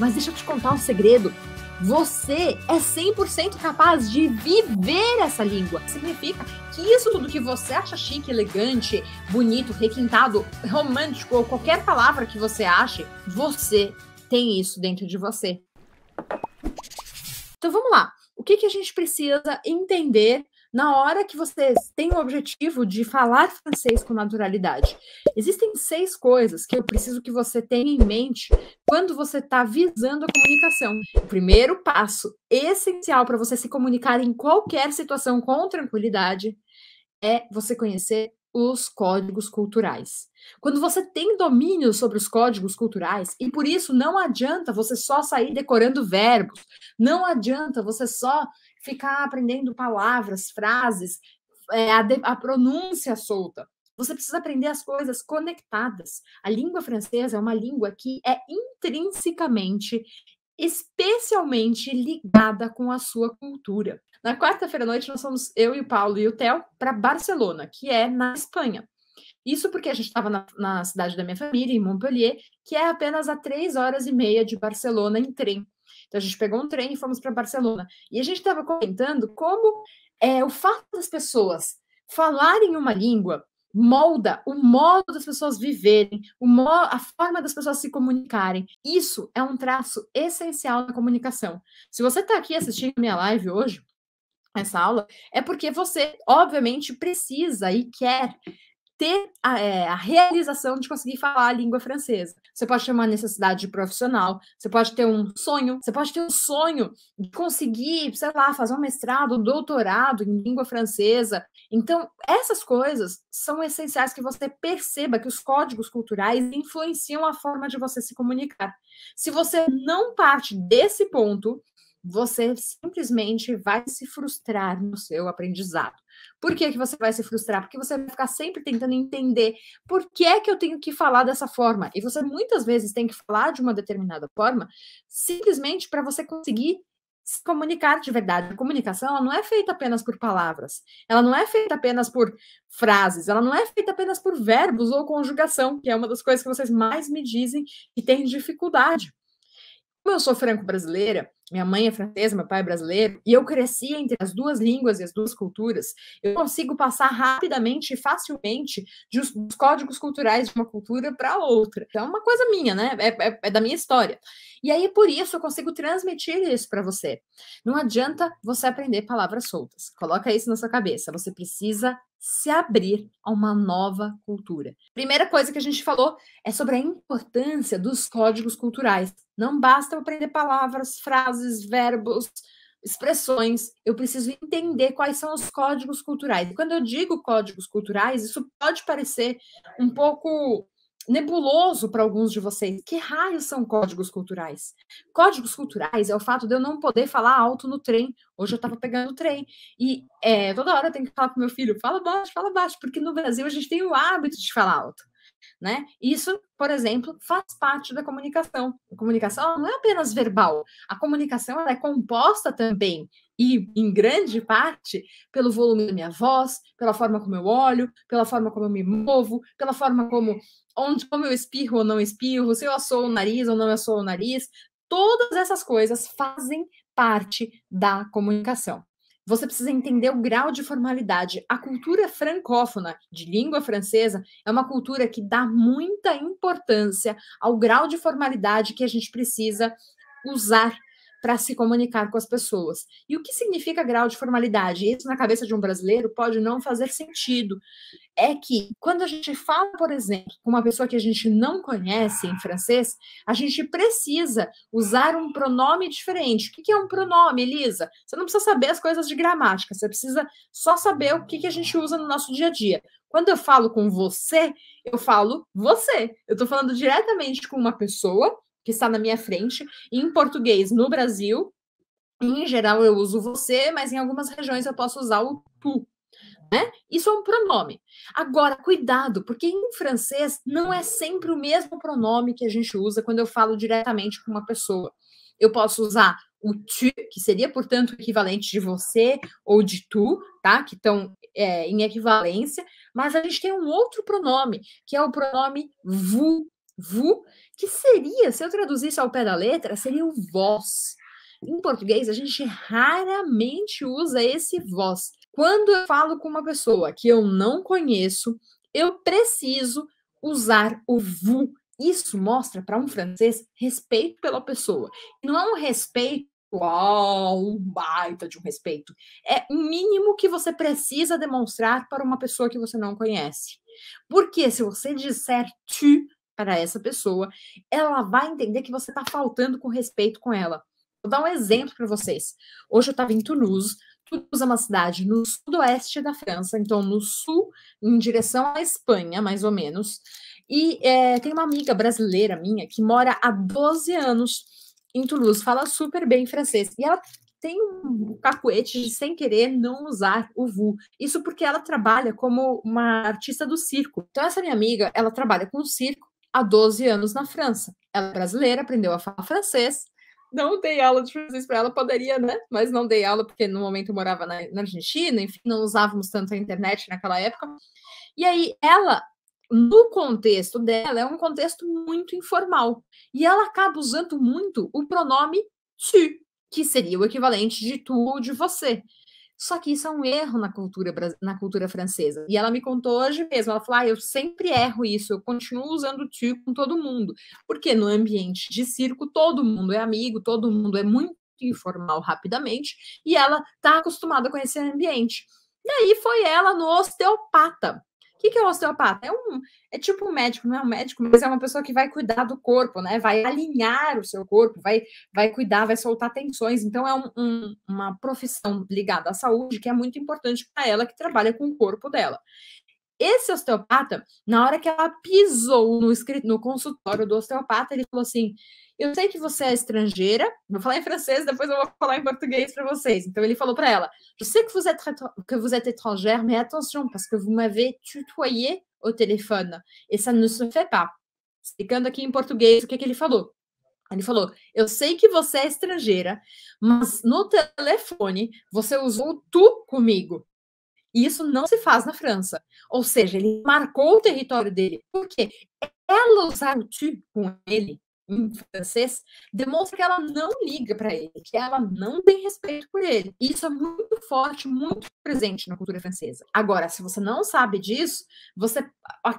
Mas deixa eu te contar um segredo. Você é 100% capaz de viver essa língua. Significa que isso tudo que você acha chique, elegante, bonito, requintado, romântico ou qualquer palavra que você ache, você tem isso dentro de você. Então vamos lá. O que, que a gente precisa entender na hora que vocês têm o objetivo de falar francês com naturalidade. Existem seis coisas que eu preciso que você tenha em mente quando você está visando a comunicação. O primeiro passo essencial para você se comunicar em qualquer situação com tranquilidade é você conhecer os códigos culturais. Quando você tem domínio sobre os códigos culturais, e por isso não adianta você só sair decorando verbos, não adianta você só ficar aprendendo palavras, frases, é, a, de, a pronúncia solta. Você precisa aprender as coisas conectadas. A língua francesa é uma língua que é intrinsecamente, especialmente ligada com a sua cultura. Na quarta-feira à noite, nós fomos, eu e o Paulo e o Theo, para Barcelona, que é na Espanha. Isso porque a gente estava na, na, cidade da minha família, em Montpellier, que é apenas a três horas e meia de Barcelona em trem. Então a gente pegou um trem e fomos para Barcelona. E a gente estava comentando como é, o fato das pessoas falarem uma língua molda o modo das pessoas viverem, a forma das pessoas se comunicarem. Isso é um traço essencial da comunicação. Se você está aqui assistindo minha live hoje, essa aula, é porque você, obviamente, precisa e quer ter a, é, a, realização de conseguir falar a língua francesa. Você pode ter uma necessidade profissional, você pode ter um sonho, você pode ter um sonho de conseguir, sei lá, fazer um mestrado, um doutorado em língua francesa. Então, essas coisas são essenciais que você perceba que os códigos culturais influenciam a forma de você se comunicar. Se você não parte desse ponto, você simplesmente vai se frustrar no seu aprendizado. Por que, que você vai se frustrar? Porque você vai ficar sempre tentando entender por que é que eu tenho que falar dessa forma. E você muitas vezes tem que falar de uma determinada forma simplesmente para você conseguir se comunicar de verdade. A comunicação ela não é feita apenas por palavras, ela não é feita apenas por frases, ela não é feita apenas por verbos ou conjugação, que é uma das coisas que vocês mais me dizem que tem dificuldade. Como eu sou franco-brasileira, minha mãe é francesa, meu pai é brasileiro, e eu cresci entre as duas línguas e as duas culturas, eu consigo passar rapidamente e facilmente dos códigos culturais de uma cultura para outra. Então, é uma coisa minha, né? É, é, é, da minha história. E aí, por isso, eu consigo transmitir isso para você. Não adianta você aprender palavras soltas. Coloca isso na sua cabeça. Você precisa se abrir a uma nova cultura. Primeira coisa que a gente falou é sobre a importância dos códigos culturais. Não basta eu aprender palavras, frases, verbos, expressões. Eu preciso entender quais são os códigos culturais. E quando eu digo códigos culturais, isso pode parecer um pouco nebuloso para alguns de vocês. Que raios são códigos culturais? Códigos culturais é o fato de eu não poder falar alto no trem. Hoje eu estava pegando o trem e é, toda hora eu tenho que falar com meu filho: fala baixo, fala baixo, porque no Brasil a gente tem o hábito de falar alto. Né? Isso, por exemplo, faz parte da comunicação. A comunicação não é apenas verbal, a comunicação é composta também e em grande parte pelo volume da minha voz, pela forma como eu olho, pela forma como eu me movo, pela forma como onde como eu espirro ou não espirro, se eu assou o nariz ou não assou o nariz, todas essas coisas fazem parte da comunicação. Você precisa entender o grau de formalidade. A cultura francófona de língua francesa é uma cultura que dá muita importância ao grau de formalidade que a gente precisa usar para se comunicar com as pessoas. E o que significa grau de formalidade? Isso na cabeça de um brasileiro pode não fazer sentido. É que quando a gente fala, por exemplo, com uma pessoa que a gente não conhece em francês, a gente precisa usar um pronome diferente. O que é um pronome, Elisa? Você não precisa saber as coisas de gramática, você precisa só saber o que a gente usa no nosso dia a dia. Quando eu falo com você, eu falo você. Eu estou falando diretamente com uma pessoa que está na minha frente, em português no Brasil. Em geral eu uso você, mas em algumas regiões eu posso usar o tu. Né? Isso é um pronome. Agora, cuidado, porque em francês não é sempre o mesmo pronome que a gente usa quando eu falo diretamente com uma pessoa. Eu posso usar o tu, que seria, portanto, o equivalente de você ou de tu, tá? Que estão é, em equivalência, mas a gente tem um outro pronome, que é o pronome vous, vu, que seria, se eu traduzisse ao pé da letra, seria o vós. Em português, a gente raramente usa esse vós. Quando eu falo com uma pessoa que eu não conheço, eu preciso usar o vu. Isso mostra para um francês respeito pela pessoa. Não é um respeito, uau, um baita de um respeito. É o mínimo que você precisa demonstrar para uma pessoa que você não conhece. Porque se você disser tu, para essa pessoa, ela vai entender que você está faltando com respeito com ela. Vou dar um exemplo para vocês. Hoje eu estava em Toulouse. Toulouse é uma cidade no sudoeste da França, então no sul, em direção à Espanha, mais ou menos. E é, tem uma amiga brasileira minha que mora há 12 anos em Toulouse, fala super bem francês. E ela tem um cacuete de, sem querer, não usar o VU. Isso porque ela trabalha como uma artista do circo. Então, essa minha amiga, ela trabalha com o circo há 12 anos na França. Ela é brasileira, aprendeu a falar francês. Não dei aula de francês para ela, poderia, né? Mas não dei aula porque no momento eu morava na, na Argentina, enfim, não usávamos tanto a internet naquela época. E aí ela no contexto dela, é um contexto muito informal. E ela acaba usando muito o pronome tu, que seria o equivalente de tu ou de você. Só que isso é um erro na cultura, na cultura francesa. E ela me contou hoje mesmo, ela falou, ah, eu sempre erro isso, eu continuo usando tu com todo mundo. Porque no ambiente de circo, todo mundo é amigo, todo mundo é muito informal rapidamente, e ela está acostumada com esse ambiente. E aí foi ela no osteopata que, que é o osteopata? É, um, é tipo um médico, não é um médico, mas é uma pessoa que vai cuidar do corpo, né? Vai alinhar o seu corpo, vai, vai cuidar, vai soltar tensões. Então, é um, um, uma profissão ligada à saúde que é muito importante para ela que trabalha com o corpo dela. Esse osteopata, na hora que ela pisou no, no consultório do osteopata, ele falou assim: eu sei que você é estrangeira, vou falar em francês, depois eu vou falar em português para vocês. Então ele falou para ela: Je sais que vous êtes, que vous êtes étrangère, mais attention, parce que vous m'avez tutoyé au téléphone. Et ça ne se fait pas. Explicando aqui em português o que, que ele falou. Ele falou: Eu sei que você é estrangeira, mas no telefone você usou tu comigo. E isso não se faz na França. Ou seja, ele marcou o território dele. Por quê? Ela usar o tu com ele em francês, demonstra que ela não liga para ele, que ela não tem respeito por ele. E isso é muito forte, muito presente na cultura francesa. Agora, se você não sabe disso, você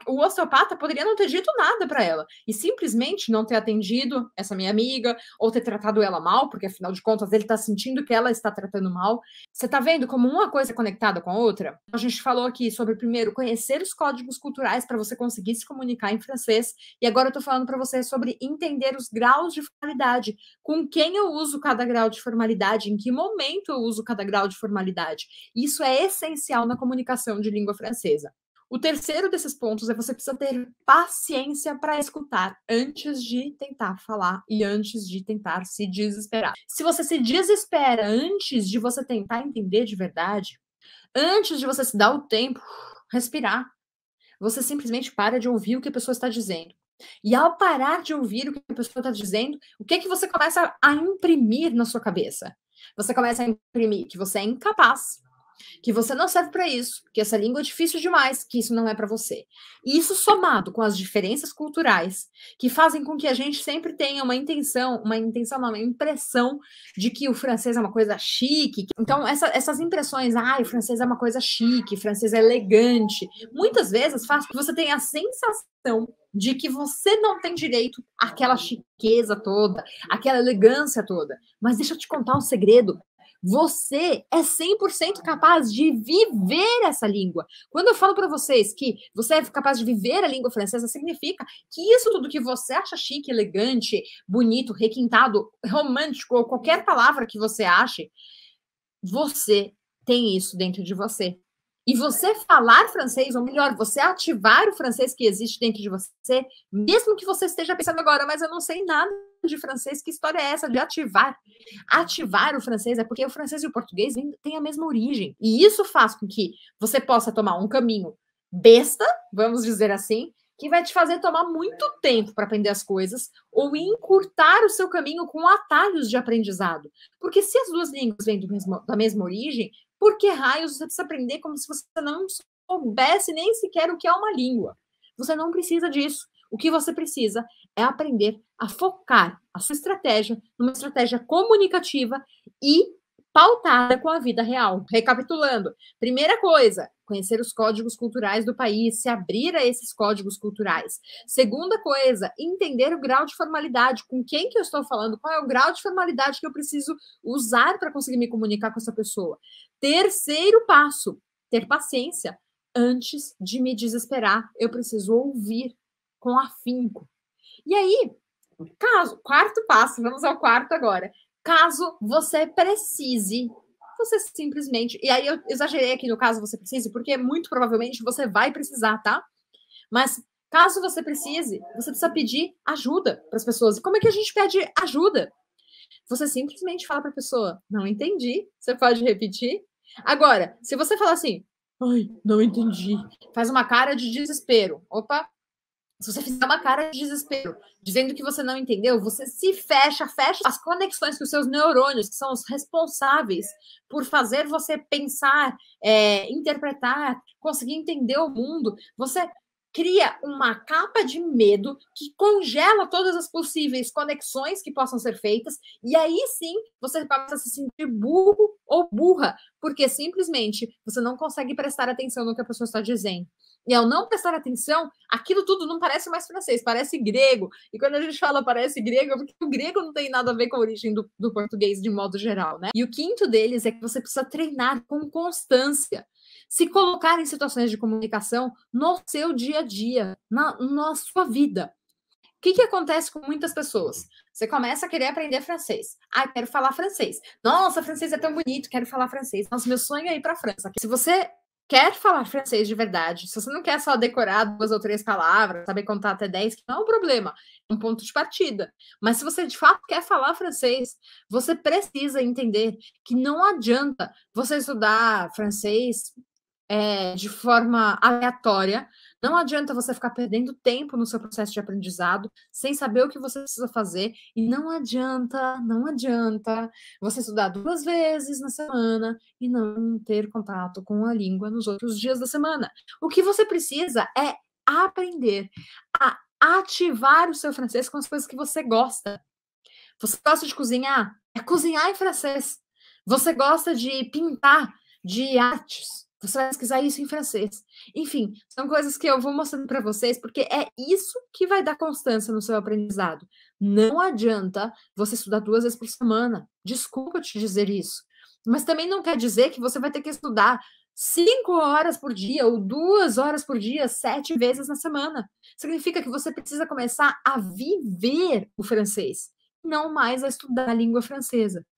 o osteopata poderia não ter dito nada para ela e simplesmente não ter atendido essa minha amiga ou ter tratado ela mal, porque afinal de contas ele está sentindo que ela está tratando mal. Você está vendo como uma coisa é conectada com a outra? A gente falou aqui sobre primeiro conhecer os códigos culturais para você conseguir se comunicar em francês e agora eu tô falando para você sobre entender entender os graus de formalidade, com quem eu uso cada grau de formalidade, em que momento eu uso cada grau de formalidade. Isso é essencial na comunicação de língua francesa. O terceiro desses pontos é você precisa ter paciência para escutar antes de tentar falar e antes de tentar se desesperar. Se você se desespera antes de você tentar entender de verdade, antes de você se dar o tempo, respirar, você simplesmente para de ouvir o que a pessoa está dizendo e ao parar de ouvir o que a pessoa está dizendo, o que que você começa a imprimir na sua cabeça? Você começa a imprimir que você é incapaz, que você não serve para isso, que essa língua é difícil demais, que isso não é para você. E isso somado com as diferenças culturais, que fazem com que a gente sempre tenha uma intenção, uma intenção, uma impressão de que o francês é uma coisa chique. Então, essa, essas impressões, ah, o francês é uma coisa chique, o francês é elegante, muitas vezes faz com que você tenha a sensação de que você não tem direito àquela chiqueza toda, àquela elegância toda. Mas deixa eu te contar um segredo: você é 100% capaz de viver essa língua. Quando eu falo para vocês que você é capaz de viver a língua francesa, significa que isso tudo que você acha chique, elegante, bonito, requintado, romântico, ou qualquer palavra que você ache, você tem isso dentro de você. E você falar francês, ou melhor, você ativar o francês que existe dentro de você, mesmo que você esteja pensando agora, mas eu não sei nada de francês, que história é essa de ativar? Ativar o francês é porque o francês e o português têm a mesma origem. E isso faz com que você possa tomar um caminho besta, vamos dizer assim, que vai te fazer tomar muito tempo para aprender as coisas ou encurtar o seu caminho com atalhos de aprendizado. Porque se as duas línguas vêm mesmo, da mesma origem, por que raios você precisa aprender como se você não soubesse nem sequer o que é uma língua? Você não precisa disso. O que você precisa é aprender a focar a sua estratégia numa estratégia comunicativa e pautada com a vida real. Recapitulando, primeira coisa, conhecer os códigos culturais do país, se abrir a esses códigos culturais. Segunda coisa, entender o grau de formalidade, com quem que eu estou falando, qual é o grau de formalidade que eu preciso usar para conseguir me comunicar com essa pessoa. Terceiro passo, ter paciência. Antes de me desesperar, eu preciso ouvir com afinco. E aí, caso, quarto passo, vamos ao quarto agora. Caso você precise você simplesmente. E aí eu exagerei aqui no caso você precise, porque muito provavelmente você vai precisar, tá? Mas caso você precise, você precisa pedir ajuda para as pessoas. E como é que a gente pede ajuda? Você simplesmente fala para a pessoa: não entendi, você pode repetir. Agora, se você falar assim, ai, não entendi, faz uma cara de desespero. Opa, se você fizer uma cara de desespero, dizendo que você não entendeu, você se fecha, fecha as conexões com os seus neurônios, que são os responsáveis por fazer você pensar, é, interpretar, conseguir entender o mundo. Você cria uma capa de medo que congela todas as possíveis conexões que possam ser feitas, e aí sim você passa a se sentir burro ou burra, porque simplesmente você não consegue prestar atenção no que a pessoa está dizendo e ao não prestar atenção, aquilo tudo não parece mais francês, parece grego. E quando a gente fala parece grego, é porque o grego não tem nada a ver com a origem do, do português de modo geral, né? E o quinto deles é que você precisa treinar com constância se colocar em situações de comunicação no seu dia a dia, na, na sua vida. O que, que acontece com muitas pessoas? Você começa a querer aprender francês. Ah, quero falar francês. Nossa, francês é tão bonito, quero falar francês. Nossa, meu sonho é ir para a França. Se você quer falar francês de verdade, se você não quer só decorar duas ou três palavras, saber contar até dez, que não é um problema, é um ponto de partida. Mas se você de fato quer falar francês, você precisa entender que não adianta você estudar francês é, de forma aleatória. Não adianta você ficar perdendo tempo no seu processo de aprendizado sem saber o que você precisa fazer. E não adianta, não adianta você estudar duas vezes na semana e não ter contato com a língua nos outros dias da semana. O que você precisa é aprender a ativar o seu francês com as coisas que você gosta. Você gosta de cozinhar? É cozinhar em francês. Você gosta de pintar de artes? Você vai pesquisar isso em francês. Enfim, são coisas que eu vou mostrando para vocês, porque é isso que vai dar constância no seu aprendizado. Não adianta você estudar duas vezes por semana. Desculpa te dizer isso. Mas também não quer dizer que você vai ter que estudar cinco horas por dia ou duas horas por dia, sete vezes na semana. Significa que você precisa começar a viver o francês, não mais a estudar a língua francesa.